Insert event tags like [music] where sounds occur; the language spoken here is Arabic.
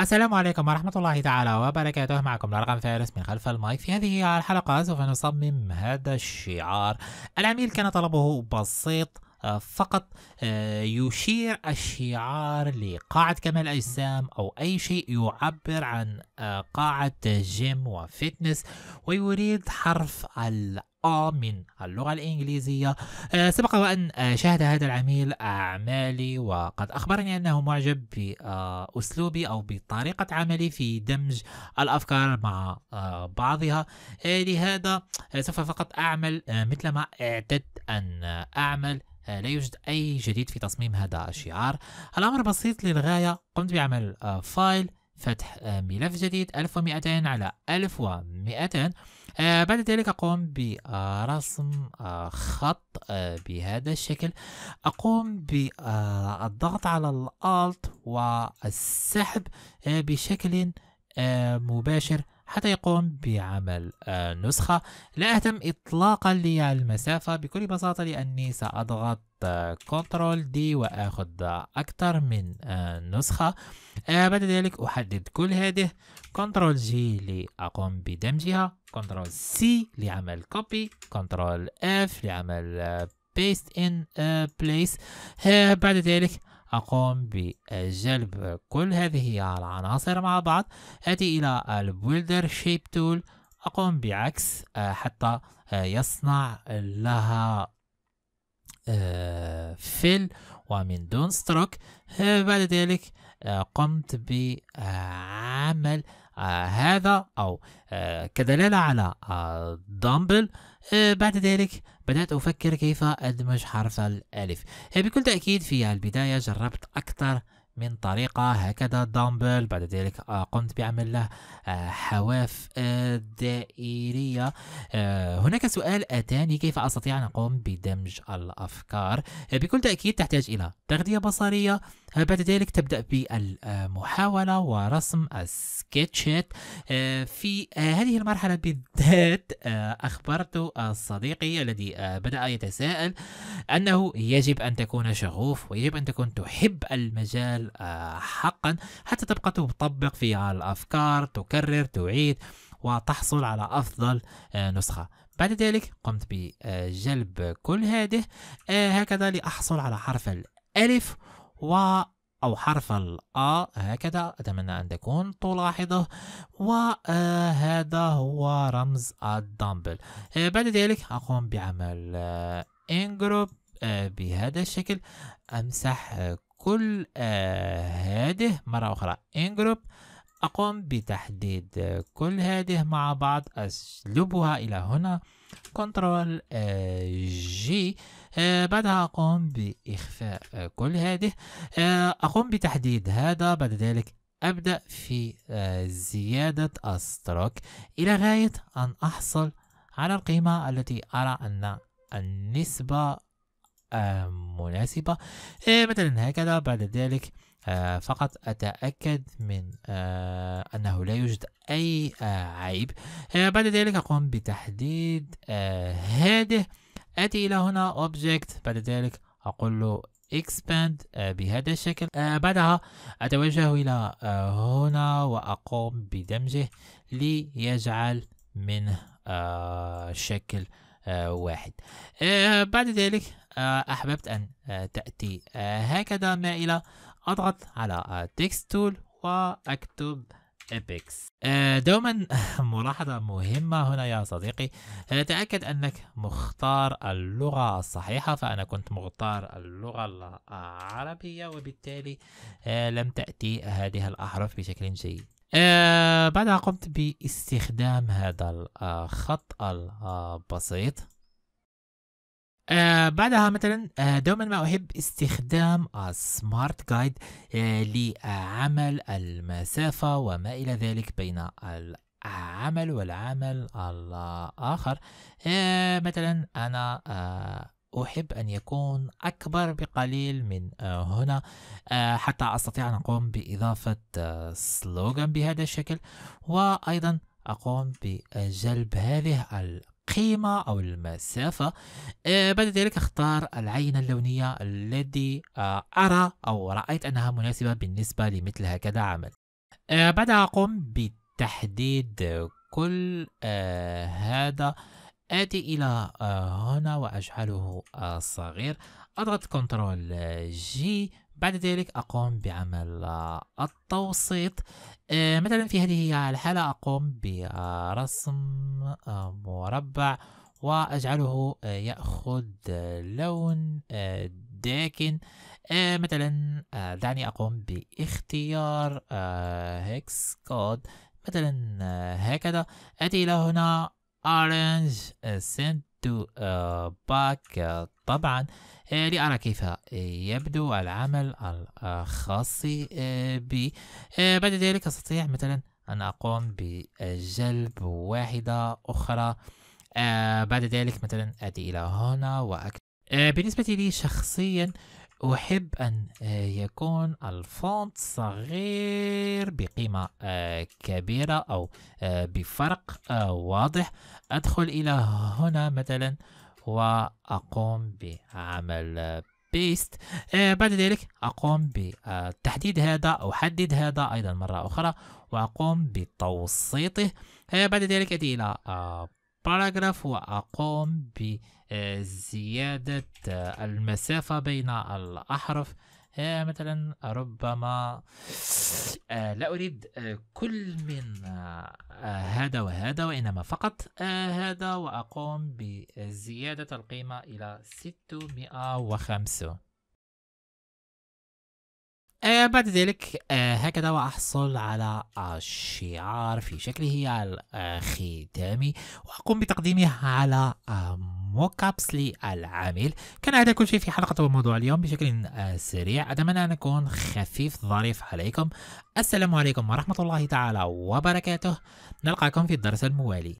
السلام عليكم ورحمة الله تعالى وبركاته معكم رقم فارس من خلف المايك في هذه الحلقة سوف نصمم هذا الشعار العميل كان طلبه بسيط آه، فقط آه، يشير الشعار لقاعة كمال أجسام أو أي شيء يعبر عن آه، قاعة جيم وفتنس ويريد حرف ال آه، من اللغة الإنجليزية آه، سبق وأن آه، شاهد هذا العميل أعمالي وقد أخبرني أنه معجب بأسلوبي أو بطريقة عملي في دمج الأفكار مع بعضها لهذا سوف فقط أعمل مثل ما اعتدت أن أعمل لا يوجد أي جديد في تصميم هذا الشعار الأمر بسيط للغاية قمت بعمل فايل فتح ملف جديد 1200 على 1200 آه بعد ذلك أقوم برسم آه خط آه بهذا الشكل أقوم بالضغط على الألت والسحب آه، بشكل آه، مباشر حتى يقوم بعمل آه، نسخة لا أهتم إطلاقا للمسافة بكل بساطة لأني سأضغط كنترول دي واخد اكتر من آه، نسخة آه، بعد ذلك احدد كل هذه كنترول جي لاقوم بدمجها كنترول سي لعمل كوبي كنترول اف لعمل بيست ان بليس بعد ذلك أقوم بجلب كل هذه العناصر مع بعض أتي إلى البولدر شيب تول أقوم بعكس آه، حتى يصنع لها آه، فيل ومن دون ستروك آه، بعد ذلك آه، قمت بعمل هذا أو كدلالة على دامبل بعد ذلك بدأت أفكر كيف أدمج حرف الألف بكل تأكيد في البداية جربت أكثر من طريقة هكذا دامبل بعد ذلك آه، قمت بعمل له آه، حواف آه، دائرية هناك سؤال أتاني كيف أستطيع أن أقوم بدمج الأفكار بكل تأكيد تحتاج إلى تغذية بصرية بعد ذلك تبدأ بالمحاولة ورسم السكتشات في هذه المرحلة بالذات أخبرت صديقي الذي بدأ يتساءل أنه يجب أن تكون شغوف ويجب أن تكون تحب المجال آه، حقا حتى تبقى تطبق فيها الأفكار تكرر تعيد وتحصل على أفضل آه، نسخة بعد ذلك قمت بجلب كل هذه آه، هكذا لأحصل على حرف الألف و أو حرف الأ هكذا أتمنى أن تكون تلاحظه وهذا هو رمز الدامبل بعد ذلك أقوم بعمل انجروب بهذا الشكل أمسح كل هذه آه، مرة أخرى in group أقوم بتحديد كل هذه مع بعض أسلبها إلى هنا كنترول آه، جي آه، بعدها أقوم بإخفاء كل هذه أقوم بتحديد هذا بعد ذلك أبدأ في زيادة أستروك إلى غاية أن أحصل على القيمة التي أرى أن النسبة مناسبة مثلا آه، هكذا بعد ذلك آه، فقط أتأكد من آه، أنه لا يوجد أي عيب بعد ذلك أقوم بتحديد هذه أتي إلى هنا Object بعد ذلك أقول له expand بهذا الشكل بعدها أتوجه إلى هنا وأقوم بدمجه ليجعل منه شكل آه، واحد آه، بعد ذلك آه، أحببت أن تأتي هكذا مائلة أضغط على Text Tool وأكتب Apex دوما [laughs] ملاحظة مهمة هنا يا صديقي تأكد أنك مختار اللغة الصحيحة فأنا كنت مختار اللغة العربية وبالتالي لم تأتي هذه الأحرف بشكل جيد آه بعدها قمت باستخدام هذا الخط البسيط آه بعدها مثلا آه دوما ما أحب استخدام السمارت جايد آه لعمل المسافة وما إلى ذلك بين العمل والعمل الآخر آه، مثلا أنا آه، أحب أن يكون أكبر بقليل من آه، هنا آه، حتى أستطيع أن أقوم بإضافة سلوغان آه، بهذا الشكل وأيضا أقوم بجلب هذه القيمة أو المسافة بعد ذلك أختار العينة اللونية التي أرى أو رأيت أنها مناسبة بالنسبة لمثل هكذا عمل بعدها أقوم بتحديد كل هذا آتي إلى آه، هنا وأجعله آه، صغير أضغط كنترول جي آه، بعد ذلك أقوم بعمل التوسيط مثلا في هذه الحالة أقوم برسم مربع وأجعله يأخذ لون داكن مثلا دعني أقوم باختيار هيكس كود مثلا هكذا أتي إلى هنا orange sent to a back طبعا آه، لأرى كيف آه، يبدو العمل الخاص آه، بي بعد ذلك أستطيع مثلا أن أقوم بجلب واحدة أخرى بعد ذلك مثلا أتي إلى هنا وأكتب بالنسبة لي شخصيا أحب أن آه، يكون الفونت صغير بقيمة آه، كبيرة أو آه، بفرق واضح أدخل إلى هنا مثلا وأقوم بعمل بيست بعد ذلك أقوم بتحديد هذا أو حدد هذا أيضا مرة أخرى وأقوم بتوسيطه بعد ذلك أتي إلى باراجراف وأقوم بتحديد زيادة المسافة بين الأحرف آه، مثلا ربما آه، لا أريد آه، كل من هذا وهذا وإنما فقط هذا وأقوم بزيادة القيمة إلى 605 بعد ذلك هكذا وأحصل على الشعار في شكله الختامي وأقوم بتقديمه على موكابس للعامل كان هذا كل شيء في حلقة وموضوع اليوم بشكل آه، سريع أتمنى أن أكون خفيف ظريف عليكم السلام عليكم ورحمة الله تعالى وبركاته نلقاكم في الدرس الموالي